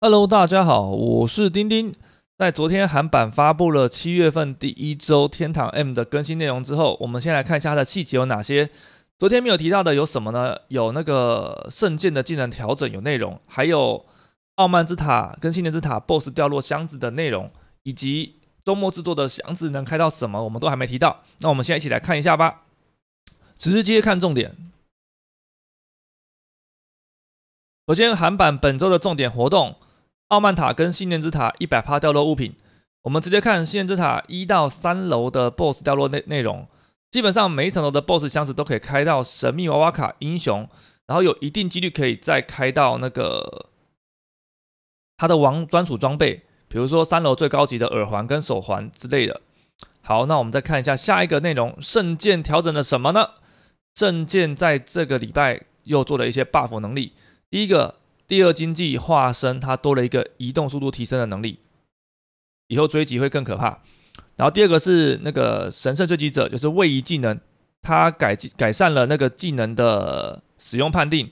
Hello，大家好，我是钉钉。在昨天韩版发布了七月份第一周天堂 M 的更新内容之后，我们先来看一下它的细节有哪些。昨天没有提到的有什么呢？有那个圣剑的技能调整，有内容，还有傲慢之塔跟信念之塔 BOSS 掉落箱子的内容，以及周末制作的箱子能开到什么，我们都还没提到。那我们现在一起来看一下吧，直接看重点。首先，韩版本周的重点活动。傲曼塔跟信念之塔一百趴掉落物品，我们直接看信念之塔一到三楼的 BOSS 掉落内内容，基本上每一层楼的 BOSS 箱子都可以开到神秘娃娃卡英雄，然后有一定几率可以再开到那个他的王专属装备，比如说三楼最高级的耳环跟手环之类的。好，那我们再看一下下一个内容，圣剑调整了什么呢？圣剑在这个礼拜又做了一些 buff 能力，第一个。第二经济化身，它多了一个移动速度提升的能力，以后追击会更可怕。然后第二个是那个神圣追击者，就是位移技能，它改进改善了那个技能的使用判定。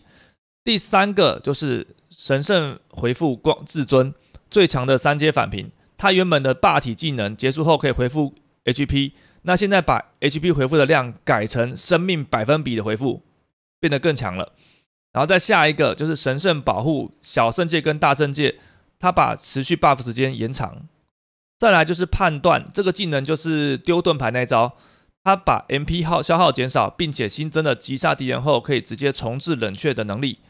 第三个就是神圣回复光至尊最强的三阶反平，它原本的霸体技能结束后可以回复 HP，那现在把 HP 回复的量改成生命百分比的回复，变得更强了。然后再下一个就是神圣保护小圣界跟大圣界，它把持续 buff 时间延长。再来就是判断这个技能就是丢盾牌那一招，它把 mp 耗消耗减少，并且新增了击杀敌人后可以直接重置冷却的能力。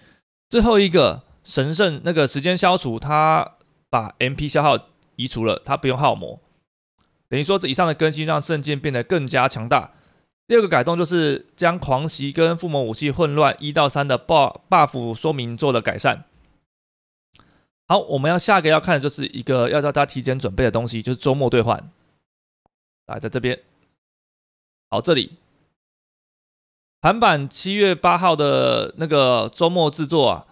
最后一个神圣那个时间消除，它把 mp 消耗移除了，它不用耗魔。等于说这以上的更新让圣剑变得更加强大。第二个改动就是将狂袭跟附魔武器混乱一到三的暴 buff 说明做了改善。好，我们要下个要看的就是一个要叫大家提前准备的东西，就是周末兑换。来，在这边，好，这里韩版七月八号的那个周末制作啊，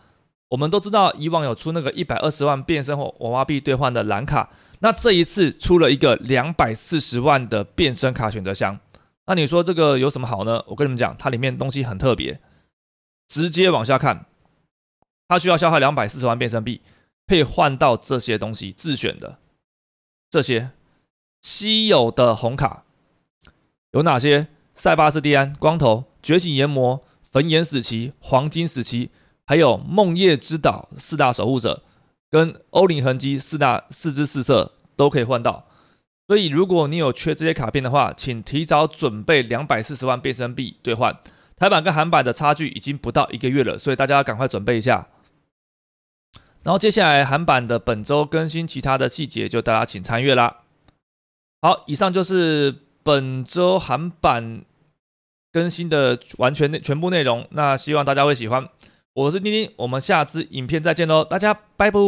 我们都知道以往有出那个一百二十万变身或娃娃币兑换的蓝卡，那这一次出了一个两百四十万的变身卡选择箱。那你说这个有什么好呢？我跟你们讲，它里面东西很特别。直接往下看，它需要消耗两百四十万变身币，可以换到这些东西自选的。这些稀有的红卡有哪些？塞巴斯蒂安、光头、觉醒炎魔、焚炎死骑、黄金死骑，还有梦夜之岛四大守护者跟欧灵痕迹四大四只四色都可以换到。所以，如果你有缺这些卡片的话，请提早准备两百四十万变身币兑换。台版跟韩版的差距已经不到一个月了，所以大家赶快准备一下。然后，接下来韩版的本周更新其他的细节，就大家请参阅啦。好，以上就是本周韩版更新的完全全部内容。那希望大家会喜欢。我是丁丁，我们下支影片再见喽，大家拜拜。